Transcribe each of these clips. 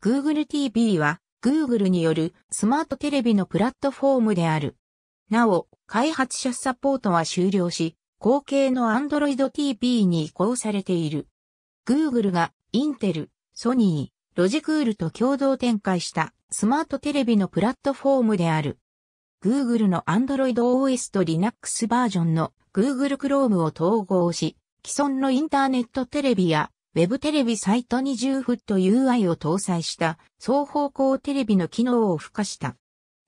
Google TV は Google によるスマートテレビのプラットフォームである。なお、開発者サポートは終了し、後継の Android TV に移行されている。Google が i インテル、ソニー、ロジクールと共同展開したスマートテレビのプラットフォームである。Google の Android OS と Linux バージョンの Google Chrome を統合し、既存のインターネットテレビやウェブテレビサイト2 0 f ッ t UI を搭載した双方向テレビの機能を付加した。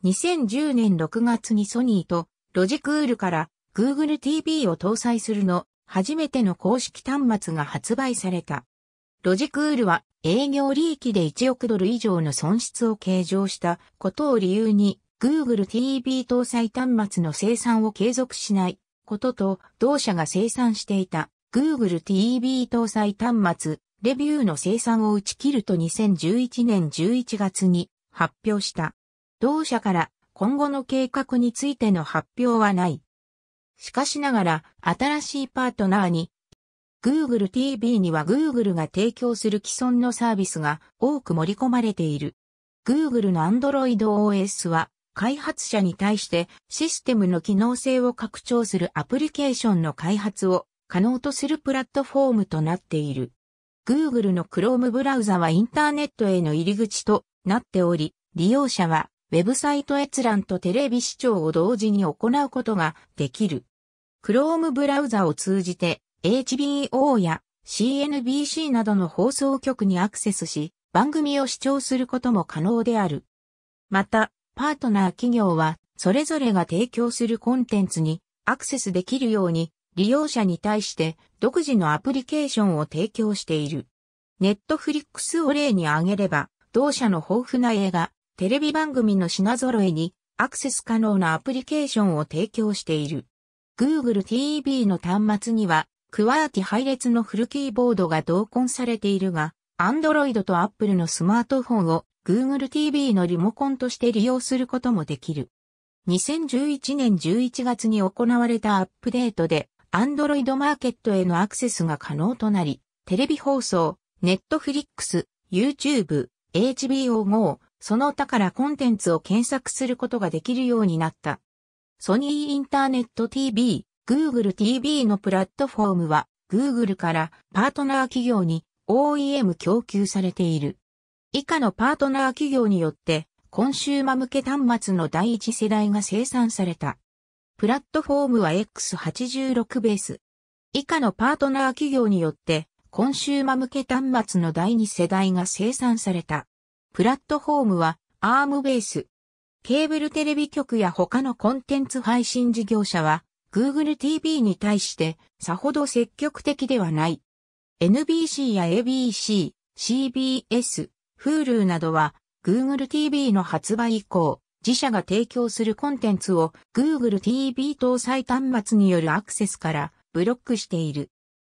2010年6月にソニーとロジクールから Google TV を搭載するの初めての公式端末が発売された。ロジクールは営業利益で1億ドル以上の損失を計上したことを理由に Google TV 搭載端末の生産を継続しないことと同社が生産していた Google TV 搭載端末、レビューの生産を打ち切ると2011年11月に発表した。同社から今後の計画についての発表はない。しかしながら新しいパートナーに Google TV には Google が提供する既存のサービスが多く盛り込まれている。Google の Android OS は開発者に対してシステムの機能性を拡張するアプリケーションの開発を可能とするプラットフォームとなっている。Google の Chrome ブラウザはインターネットへの入り口となっており、利用者はウェブサイト閲覧とテレビ視聴を同時に行うことができる。Chrome ブラウザを通じて HBO や CNBC などの放送局にアクセスし、番組を視聴することも可能である。また、パートナー企業は、それぞれが提供するコンテンツにアクセスできるように、利用者に対して独自のアプリケーションを提供している。ネットフリックスを例に挙げれば、同社の豊富な映画、テレビ番組の品揃えにアクセス可能なアプリケーションを提供している。Google TV の端末には、クワーティ配列のフルキーボードが同梱されているが、Android と Apple のスマートフォンを Google TV のリモコンとして利用することもできる。2011年11月に行われたアップデートでアンドロイドマーケットへのアクセスが可能となり、テレビ放送、ネットフリックス、YouTube、HBO GO、その他からコンテンツを検索することができるようになった。ソニーインターネット TV、Google TV のプラットフォームは、Google からパートナー企業に OEM 供給されている。以下のパートナー企業によって、コンシューマ向け端末の第一世代が生産された。プラットフォームは X86 ベース。以下のパートナー企業によって、コンシューマ向け端末の第2世代が生産された。プラットフォームは ARM ベース。ケーブルテレビ局や他のコンテンツ配信事業者は Google TV に対してさほど積極的ではない。NBC や ABC、CBS、Hulu などは Google TV の発売以降、自社が提供するコンテンツを Google TV 搭載端末によるアクセスからブロックしている。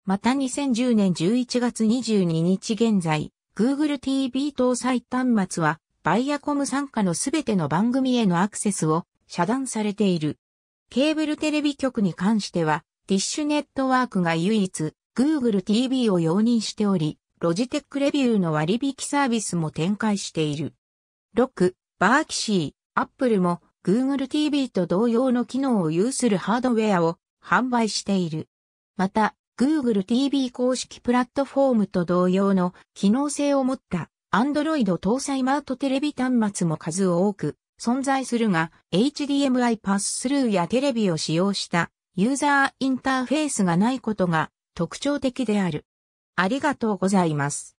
また2010年11月22日現在、Google TV 搭載端末は、バイアコム参加のすべての番組へのアクセスを遮断されている。ケーブルテレビ局に関しては、ティッシュネットワークが唯一 Google TV を容認しており、ロジテックレビューの割引サービスも展開している。6、バーキシー、Apple も Google TV と同様の機能を有するハードウェアを販売している。また、Google TV 公式プラットフォームと同様の機能性を持った Android 搭載マートテレビ端末も数多く存在するが HDMI パススルーやテレビを使用したユーザーインターフェースがないことが特徴的である。ありがとうございます。